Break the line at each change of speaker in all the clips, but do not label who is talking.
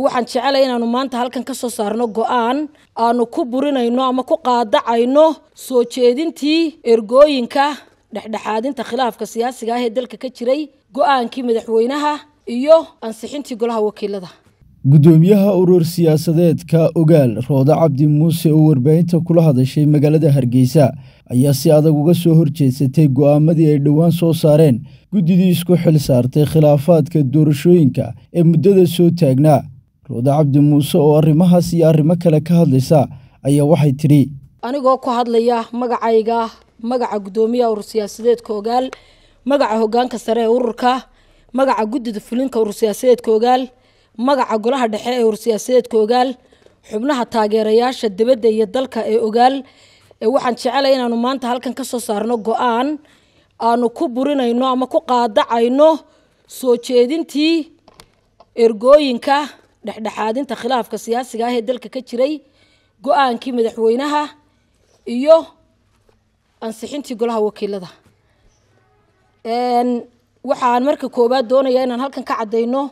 waxaan jecelay inaanu maanta halkan ka soo saarno go-aan aanu ku burinayno ama ku qaadacayno soo jeedintii ergooyinka dhexdhexaadinta khilaafka siyaasiga ah ee dalka ka jiray go-aankii madaxweynaha iyo ansixintii golaha wakiilada gudoomiyaha urur siyaasadeedka ogaal roode cabdi muuse oo warbaahinta kula hadashay magaalada hargeysa ayaa si adag uga soo horjeedsatay go'aamadii ay dhowaan soo saareen guddidii isku xil saartay khilaafaadka doorashooyinka ee muddada soo taagnaa rooda cabdi muuse oo arrimahaas iyo arrimo kale ka hadlaysa ayaa waxay tidhi anigoo ku hadlaya magacayga magaca guddoomiyaha urur siyaasadeedka ogaal magaca hogaanka sare ee ururka magaca guddida fulinka urur siyaasadeedka ogaal magaca golaha dhexe ee urur siyaasadeedka ogaal xubnaha taageerayaasha dabadda iyo dalka ee ogaal waxaan jecelay inaanu maanta halkan ka soo saarno go-aan aanu ku burinayno ama ku qaadacayno soo jeedintii ergooyinka dhexdhexaadinta khilaafka siyaasiga ah ee dalka ka jiray go-aankii madaxweynaha iyo ansixintii golaha wakiilada waxaan marka koowaad doonayaa inaan halkan ka caddayno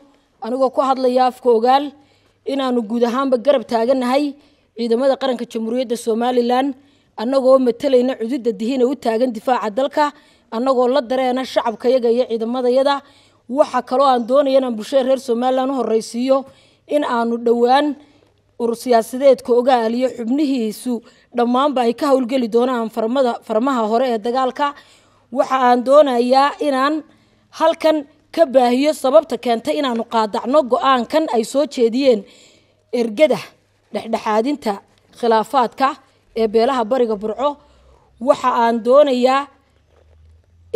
anigoo ku hadlaya afka ogaal inaanu guud ahaanba garab taagannahay ciidamada qaranka jamhuuriyadda somalilan annagoo matalayna cududda dihina u taagan difaaca dalka annagoo la dareena shacabkayaga iyo ciidamadayada waxa kaloo aan doonaya inaan bulshada reer somalilan u horeysiiyo in aanu dhowaan urur siyaasadeedka ogaaliyo xubnihiisu dhammaanba ay ka howlgeli doonaan farmada farmaha hore ee dagaalka waxa aan doonayaa inaan halkan ka baahiyo sababta keentay inaanu qaadacno go-aankan ay soo jeediyeen ergada dhexdhexaadinta khilaafaadka ee beelaha bariga burco waxa aan doonayaa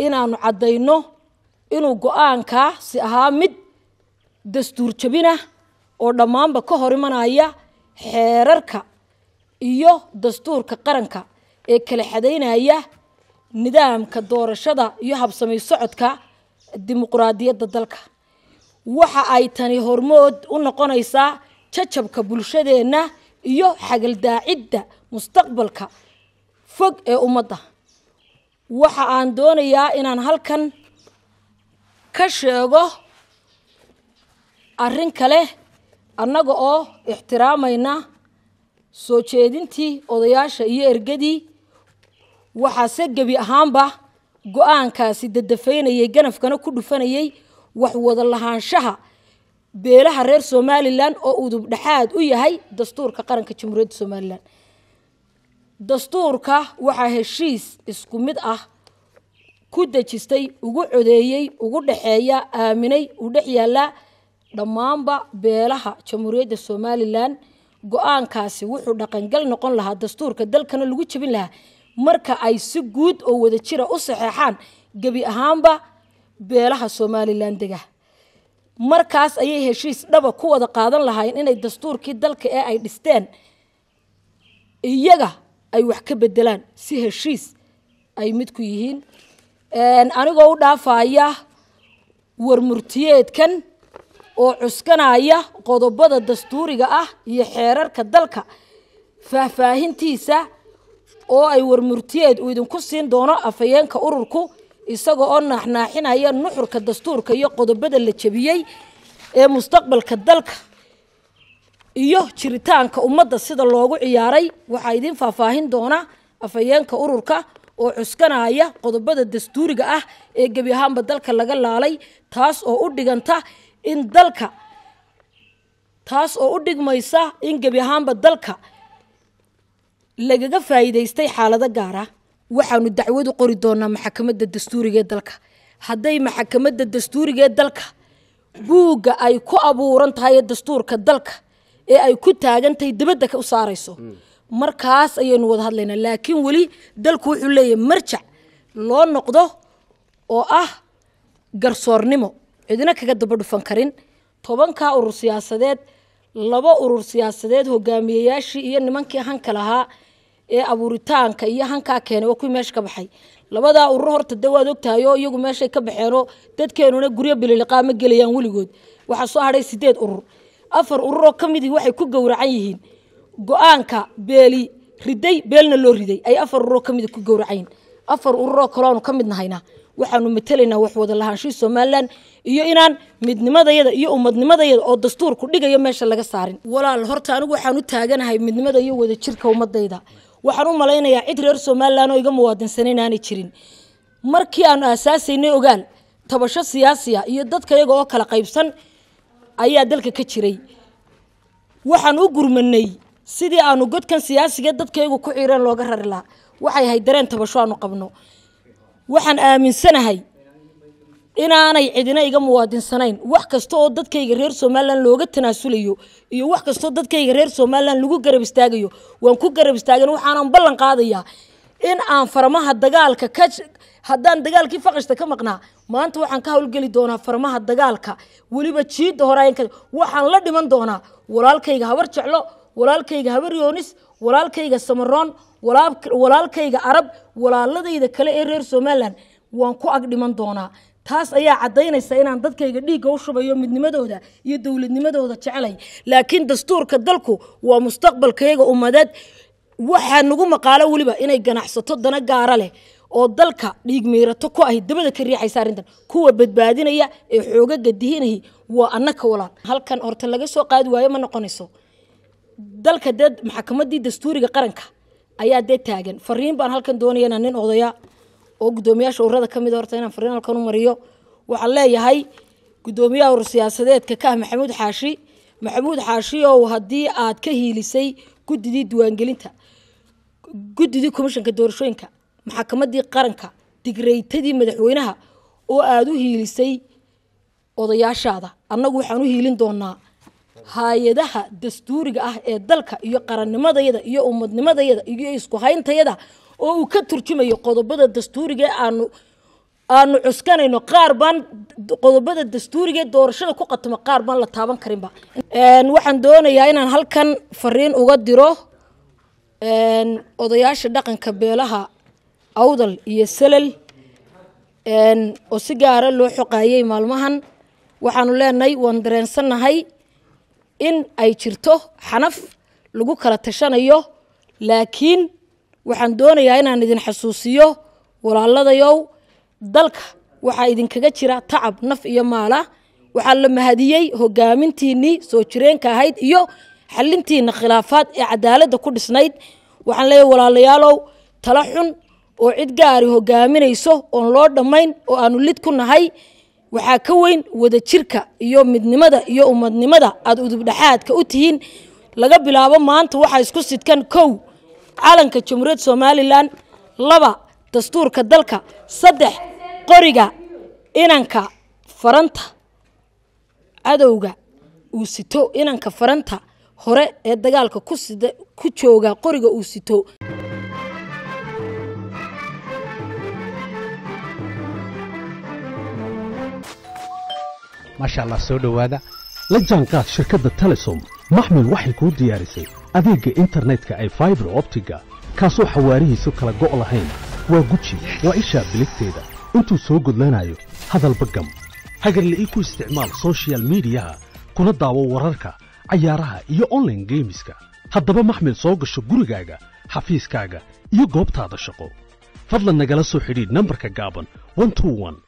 inaanu caddayno inuu go-aankaasi ahaa mid dastuur jabinah oo dhammaanba ka hor imanaya xeerarka iyo dastuurka qaranka ee kala xadaynaya nidaamka doorashada iyo habsamay socodka dimuqraadiyadda dalka waxa ay tani hormood u noqonaysaa jajabka bulshadeenna iyo xagaldaacidda mustaqbalka fog ee ummadda waxa aan doonayaa inaan halkan ka sheego arrin kale annaga oo ixtiraamayna soo jeedintii odayaasha iyo ergadii waxaase gebi ahaanba go-aankaasi dadafaynayay ganafkana ku dhufanayay wax wada lahaanshaha beelaha reer somalilan oo udub dhexaad u yahay dastuurka qaranka jamhuuriyadda somalilan dastuurka waxaa heshiis isku mid ah ku dejistay ugu codeeyey ugu dhexeeya aaminay u dhex yaallaa dhammaanba beelaha jamhuuriyadda somalilan go-aankaasi wuxuu dhaqangal noqon lahaa dastuurka dalkana lagu jebin lahaa marka ay si guud oo wada jira ah u saxeexaan gebi ahaanba beelaha somalilan dega markaas ayay heshiis dhaba ku wada qaadan lahaayeen inay dastuurkii dalka ee ay dhisteen iyaga ay wax ka bedelaan si heshiis ay mid ku yihiin anigoo u dhaafaaya warmurtiyeedkan oo cuskanaya qodobada dastuuriga ah iyo xeerarka dalka faahfaahintiisa oo ay warmurtiyeed uu idinku siin doono afhayeenka ururku isaga oo naaxnaaxinaya nuxurka dastuurka iyo qodobada la jebiyey ee mustaqbalka dalka iyo jiritaanka ummadda sida loogu ciyaaray waxaa idin faahfaahin doona afhayeenka ururka oo cuskanaya qodobada dastuuriga ah ee gebi ahaanba dalka laga laalay taas oo u dhiganta in dalka taas oo u dhigmaysa in gebi ahaanba dalka lagaga faa'iidaystay xaalado gaara waxaanu dacwadu qori doonaa maxakamadda dastuuriga ee dalka hadday maxkamadda dastuurigaee dalka buugga ay ku abuuran tahay ee dastuurka dalka ee ay ku taagan tahay dibadda u saarayso markaas ayaynu wada hadlaynaa laakiin weli dalku wuxuu leeyahay marjac loo noqdo oo ah garsoornimo cidina kaga daba dhufan karin tobankaa urur siyaasadeed laba urur siyaasadeed hogaamiyeyaashii iyo nimankii hanka lahaa ee abuuritaanka iyo hankaa keenay waa kuwii meesha ka baxay labadaa urur horta de waad ogtahayoo iyagu meeshay ka baxeenoo dadkeenuna guryo bililiqaa ma gelayaan weligood waxaa soo hadhay sideed urur afar ururoo ka midii waxay ku gowracan yihiin go-aanka beeli riday beelna loo riday ay afar ururoo ka mid ku gowracayn afar ururoo kaloanu ka mid nahayna waxaanu matelaynaa waxwada lahaanshihi somalilan iyo inaan midnimadayada iyo umadnimadayada oo dastuurku dhigayo meesha laga saarin walaal horta anigu waxaan u taaganahay midnimada iyo wada jirka ummadayda waxaan u malaynayaa cid reer somalilan oo iga muwaadinsan inaanay jirin markii aanu aasaasaynay ogaal tabasho siyaasiya iyo dadka iyaga oo kala qaybsan ayaa dalka ka jiray waxaan u gurmanay sidii aanu godkan siyaasiga dadkayagu ku ciireen looga rari lahaa waxay ahayd dareen tabasho aanu qabno waxaan aaminsanahay inaanay cidina iga muwaadinsanayn wax kasta oo dadkayga reer somalilan looga tanaasulayo iyo wax kastoo dadkayga reer somalilan lagu garab istaagayo waan ku garab istaagan waxaanan ballan qaadayaa in aan farmaha dagaalka ka haddaan dagaalkii faqashta ka maqnaa maanta waxaan ka howlgeli doonaa farmaha dagaalka weliba jiidda horaynka waxaan la dhiman doonaa walaalkayga habar jeclo walaalkayga habar yoonis walaalkayga samaroon walaalkayga arab walaaladayda kale ee reer somalilan waan ku ag doonaa taas ayaa caddaynaysa inaan dadkayga dhiigga u shubayo midnimadooda iyo dowladnimadooda jecelay laakiin dastuurka dalku waa mustaqbalkayaga ummadad waxaa nagu maqaalo weliba inay ganacsato dana gaara leh oo dalka dhiig ku ahi dabada ka riixaysa arrintan kuwa badbaadinaya ee xoogaga dihinahi waa annaka walaal halkan horta laga soo qaadi waayo ma noqonayso dalka dee maxkamaddii dastuuriga qaranka ayaa dee taagan fariin baan halkan doonaya inaa nin odaya oo gudoomiyaasha urada ka mid ah horta inaan farnaalkan u mariyo waxaan leeyahay gudoomiyaha horsiyaasadeedka ka ah maxamuud xaashi maxamuud xaashi ow haddii aad ka hiilisay guddidii diwaangelinta guddidii komishanka doorashooyinka maxakamadii qaranka digreytadii madaxweynaha oo aada u hiilisay odayaashaada annagu waxaan u hiilin doonaa hay-adaha dastuuriga ah ee dalka iyo qarannimadayada iyo ummadnimadayada iyo isku hayntayada oo uu ka turjumayo qodobada dastuuriga aanu aanu cuskanayno qaar baan qodobada dastuuriga doorashada ku qatamo qaar baan la taaban karinba waxaan doonayaa inaan halkan fariin uga diro odayaasha dhaqanka beelaha awdal iyo salal oo si gaara loo xoqaayay maalmahan waxaanu leenahay waan dareensannahay in ay jirto xanaf lagu kala tashanayo laakiin waxaan doonayaa inaan idin xasuusiyo walaaladayow dalka waxaa idinkaga jira tacab naf iyo maala waxaa la mahadiyey hogaamintiinii soo jireenka ahayd iyo xalintiinna khilaafaad ee cadaaladda ku dhisnayd waxaan leeyahy walaalayaalow tala xun oo cid gaari hogaaminayso oon loo dhammayn oo aanu lid ku nahay waxaa ka weyn wadajirka iyo midnimada iyo ummadnimada aada udubdhexaadka u tihiin laga bilaabo maanta waxaa isku sidkan kow calanka jamhuuriyadda somalilan laba dastuurka dalka saddex qoriga inanka faranta cadowga uu sito inanka faranta hore ee dagaalka kusida ku jooga qoriga uu sito maasha allah soo dhowaada la jaanqaad shirkadda telesom maxmil waxay kuu diyaarisay adeegga internetka ee faibar optiga kaasoo xawaarihiisu kala go' lahayn waa guji waa ishaa biligteeda intuu soo gudlanayo hadalba gam hagarle ii ku isticmaal sochial midiyaha kuna daawo wararka cayaaraha iyo onlaine geemiska haddaba maxmil soo gasho gurigaaga xafiiskaaga iyo goobtaada shaqo fadlan nagala soo xidhiidh nambarka gaaban